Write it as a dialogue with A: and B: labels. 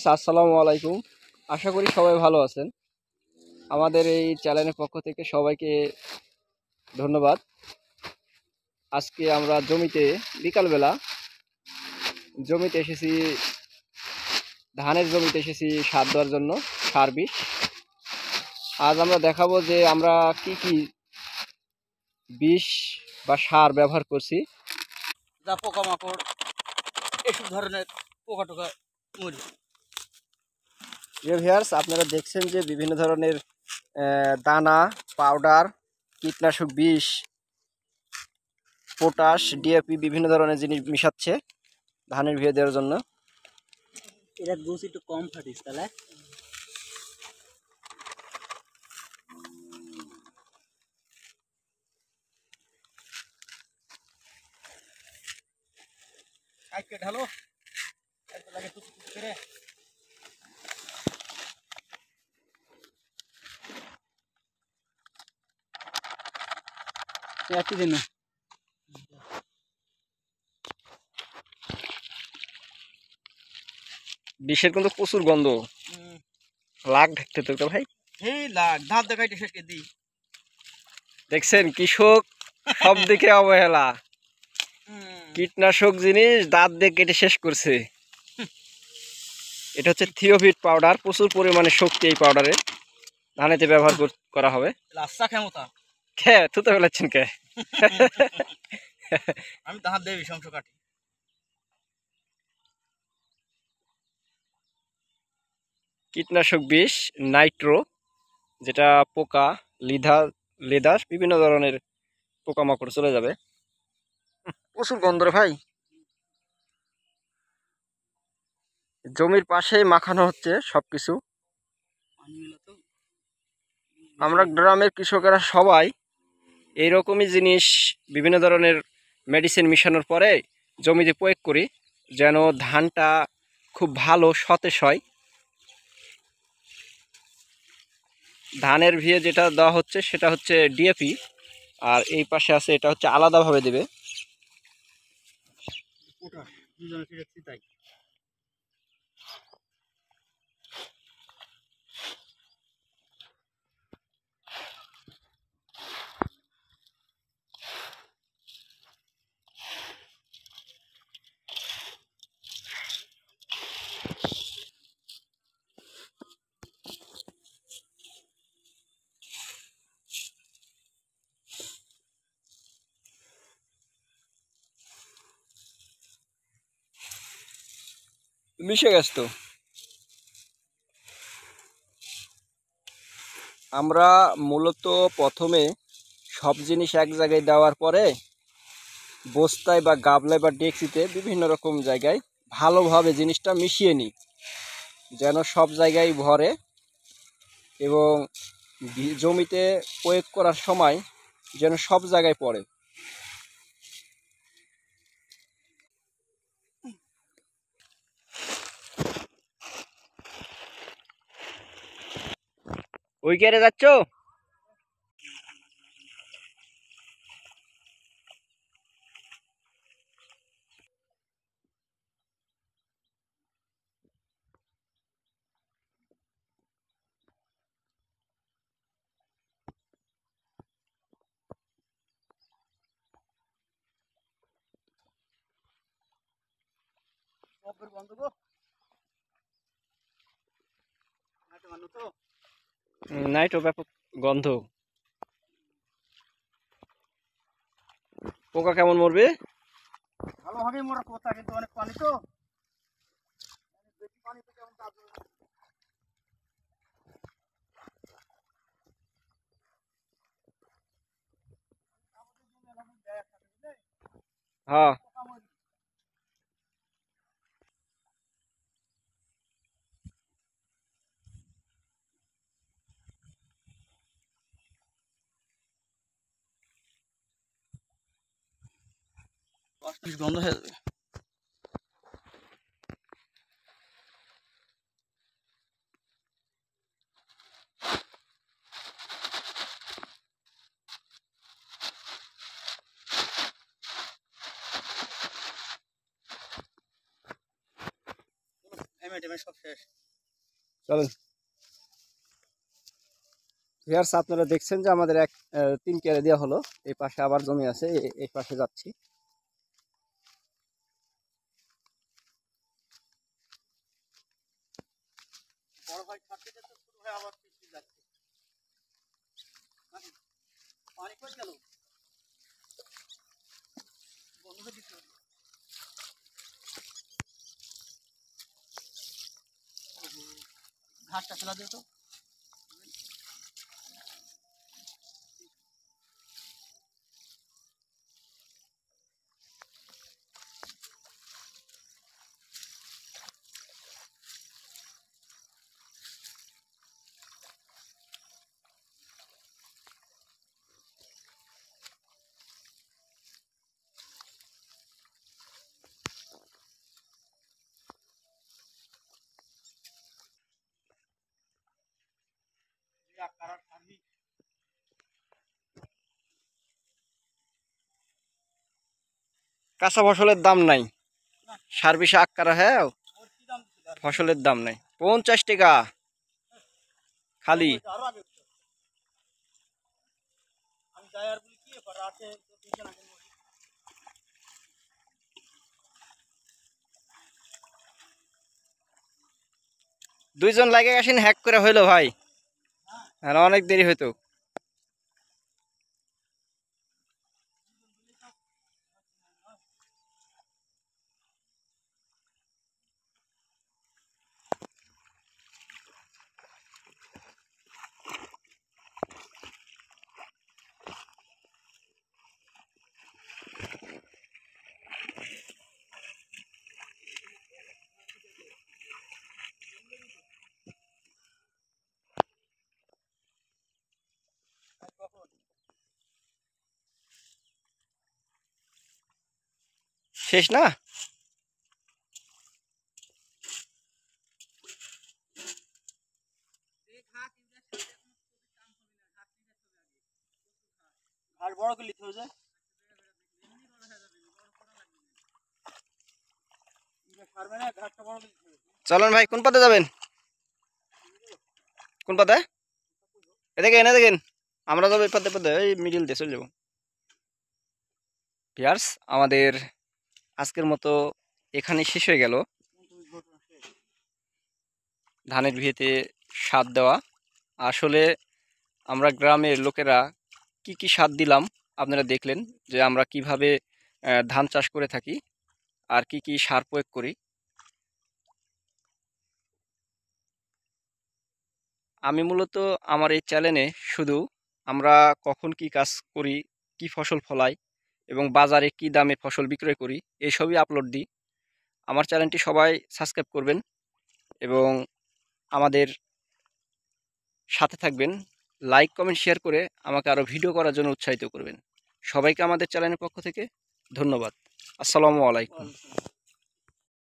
A: viewers আসসালামু আলাইকুম আশা করি সবাই ভালো আছেন আমাদের এই চ্যানেলের পক্ষ থেকে সবাইকে ধন্যবাদ আজকে আমরা জমিতে বিকালবেলা জমিতে এসেছি ধানের জমিতে এসেছি সার দেওয়ার জন্য সার বিষ আজ আমরা দেখাবো যে আমরা কি কি বিষ বা সার ব্যবহার করছি যা পোকামাকড় এসব ধরনের পোকা টোকা মরি প্রিয় ভিয়ার্স আপনারা দেখছেন যে বিভিন্ন ধরনের দানা পাউডার কীটনাশক বিষ পটাশ ডিএপি বিভিন্ন ধরনের জিনিস মিশাচ্ছে ধানের ভিয়ে দেওয়ার জন্য এটা গুছ একটু কম ফাটিস তাহলে ঢালো লাগে টুকু করে একই দিন বিষের কিন্তু প্রচুর গন্ধ লাগ ঢাকতে তো ভাই দেখছেন কৃষক সব দিকে অবহেলা কীটনাশক জিনিস দাঁত দিয়ে কেটে শেষ করছে এটা হচ্ছে থিওভিট পাউডার প্রচুর পরিমাণে শক্তি এই পাউডারে ধানেতে ব্যবহার করা হবে লাচ্চা ক্ষমতা কে থুতে ফেলাচ্ছেন কে আমি কাটি কীটনাশক বিষ নাইট্রো যেটা পোকা লিধা লেদার বিভিন্ন ধরনের পোকামাকড় চলে যাবে প্রচুর গন্ধ ভাই জমির পাশে মাখানো হচ্ছে সব কিছু আমরা গ্রামের কৃষকেরা সবাই এইরকমই জিনিস বিভিন্ন ধরনের মেডিসিন মিশানোর পরে জমিতে প্রয়োগ করি যেন ধানটা খুব ভালো সতেজ হয় ধানের ভিয়ে যেটা দেওয়া হচ্ছে সেটা হচ্ছে ডিএপি আর এই পাশে আছে এটা হচ্ছে আলাদাভাবে দেবে তাই মিশে গেছ তো আমরা মূলত প্রথমে সব জিনিস এক জায়গায় দেওয়ার পরে বস্তায় বা গাবলায় বা ডেক্সিতে বিভিন্ন রকম জায়গায় ভালোভাবে জিনিসটা মিশিয়ে নিই যেন সব জায়গায় ভরে এবং জমিতে প্রয়োগ করার সময় যেন সব জায়গায় পড়ে উইকেটে যাচ্ছ বন্ধ গো তো ও ব্যাপক গন্ধ পোকা কেমন মরবে কিন্তু অনেক পানি তো হ্যাঁ গন্ধ হয়ে যাবে আপনারা দেখছেন যে আমাদের এক তিন কেড়ে দেওয়া হলো এই পাশে আবার জমি আছে এই পাশে যাচ্ছি ¿Qué es lo কাঁচা ফসলের দাম নাই সার বিষে হ্যাঁ ফসলের দাম নাই পঞ্চাশ টাকা খালি দুইজন লাগে আসেন হ্যাক করে হইলো ভাই অনেক দেরি হইতো শেষ না চলন চলুন ভাই কোন পাতে যাবেন কোন পাতে এ এনে এ দেখেন আমরা যাবো এই পাতে পথে এই মিডিল দিয়ে চলে যাবো পিয়ার্স আমাদের আজকের মতো এখানে শেষ হয়ে গেল ধানের ভিয়েতে সার দেওয়া আসলে আমরা গ্রামের লোকেরা কি কি সার দিলাম আপনারা দেখলেন যে আমরা কিভাবে ধান চাষ করে থাকি আর কি কি সার প্রয়োগ করি আমি মূলত আমার এই চ্যানেলে শুধু আমরা কখন কি কাজ করি কি ফসল ফলাই এবং বাজারে কি দামে ফসল বিক্রয় করি এইসবই আপলোড দিই আমার চ্যানেলটি সবাই সাবস্ক্রাইব করবেন এবং আমাদের সাথে থাকবেন লাইক কমেন্ট শেয়ার করে আমাকে আরও ভিডিও করার জন্য উৎসাহিত করবেন সবাইকে আমাদের চ্যানেলের পক্ষ থেকে ধন্যবাদ আসসালামু আলাইকুম